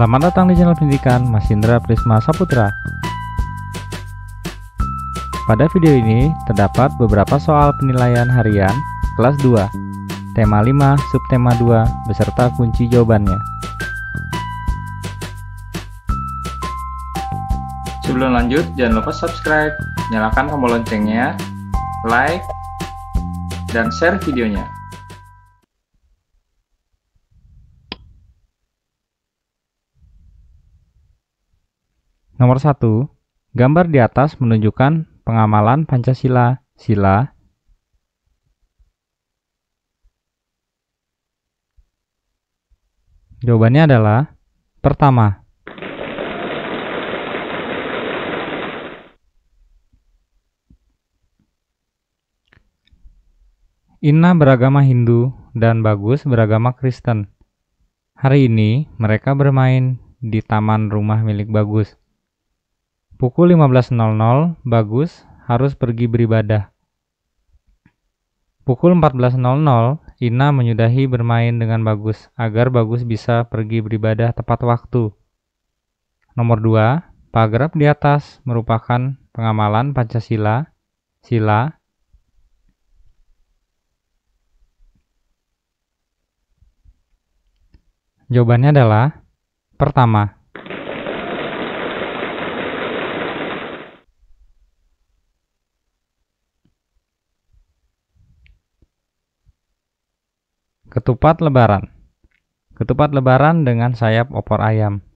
Selamat datang di channel pendidikan Mas Indra Prisma Saputra. Pada video ini terdapat beberapa soal penilaian harian kelas 2, tema 5, subtema 2, beserta kunci jawabannya. Sebelum lanjut, jangan lupa subscribe, nyalakan tombol loncengnya, like, dan share videonya. Nomor 1. Gambar di atas menunjukkan pengamalan Pancasila, sila, Jawabannya adalah pertama. Inna beragama Hindu dan Bagus beragama Kristen. Hari ini mereka bermain di taman rumah milik Bagus. Pukul 15.00, bagus, harus pergi beribadah. Pukul 14.00, Ina menyudahi bermain dengan Bagus agar Bagus bisa pergi beribadah tepat waktu. Nomor 2, paragraf di atas merupakan pengamalan Pancasila, sila, Jawabannya adalah pertama, Ketupat lebaran. Ketupat lebaran dengan sayap opor ayam.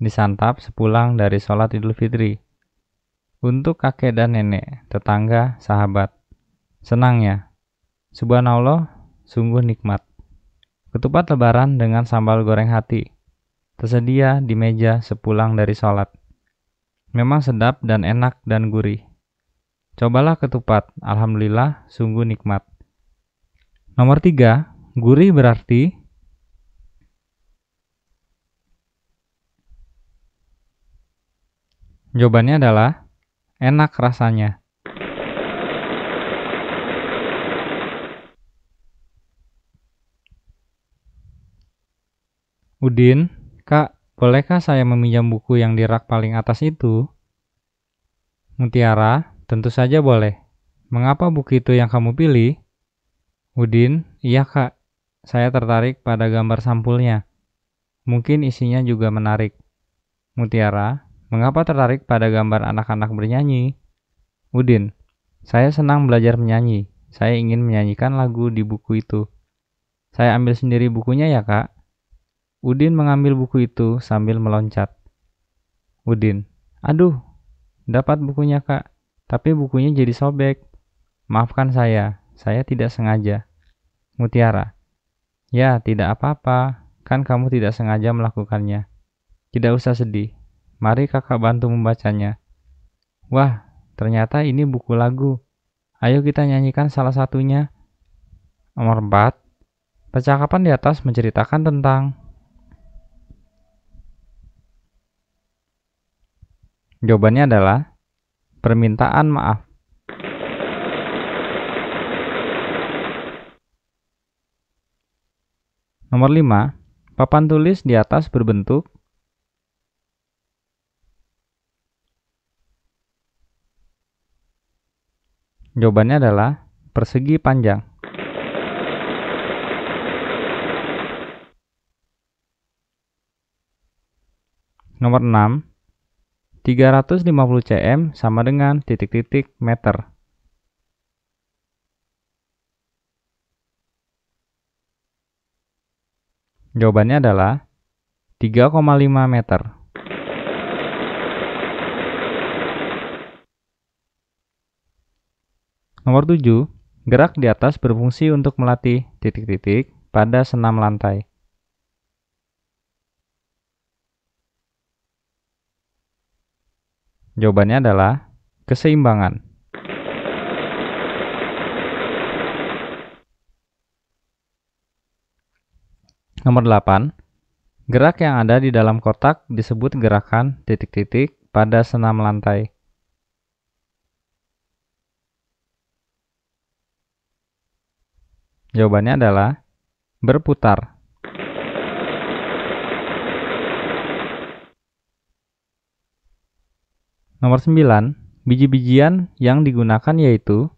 Disantap sepulang dari sholat idul fitri. Untuk kakek dan nenek, tetangga, sahabat. senang ya Subhanallah, sungguh nikmat. Ketupat lebaran dengan sambal goreng hati. Tersedia di meja sepulang dari sholat. Memang sedap dan enak dan gurih. Cobalah ketupat, alhamdulillah sungguh nikmat. Nomor 3, Gurih berarti Jawabannya adalah enak rasanya. Udin, Kak, bolehkah saya meminjam buku yang di rak paling atas itu? Mutiara, tentu saja boleh. Mengapa buku itu yang kamu pilih? Udin, iya kak, saya tertarik pada gambar sampulnya. Mungkin isinya juga menarik. Mutiara, mengapa tertarik pada gambar anak-anak bernyanyi? Udin, saya senang belajar menyanyi. Saya ingin menyanyikan lagu di buku itu. Saya ambil sendiri bukunya ya, Kak. Udin mengambil buku itu sambil meloncat. Udin, aduh, dapat bukunya, Kak. Tapi bukunya jadi sobek. Maafkan saya, saya tidak sengaja. Mutiara, Ya, tidak apa-apa. Kan kamu tidak sengaja melakukannya. Tidak usah sedih. Mari kakak bantu membacanya. Wah, ternyata ini buku lagu. Ayo kita nyanyikan salah satunya. Nomor 4. Percakapan di atas menceritakan tentang Jawabannya adalah permintaan maaf. Nomor 5, papan tulis di atas berbentuk Jawabannya adalah persegi panjang. Nomor 6, 350 cm sama dengan titik-titik meter. Jawabannya adalah 3,5 meter. Nomor 7, gerak di atas berfungsi untuk melatih titik-titik pada senam lantai. Jawabannya adalah keseimbangan. Nomor 8. Gerak yang ada di dalam kotak disebut gerakan titik-titik pada senam lantai. Jawabannya adalah berputar. Nomor 9. Biji-bijian yang digunakan yaitu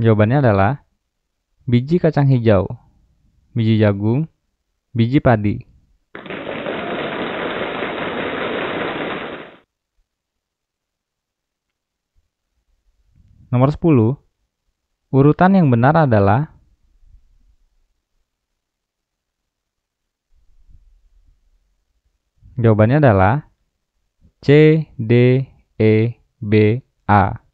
Jawabannya adalah biji kacang hijau, biji jagung, biji padi. Nomor 10. Urutan yang benar adalah Jawabannya adalah C, D, E, B, A.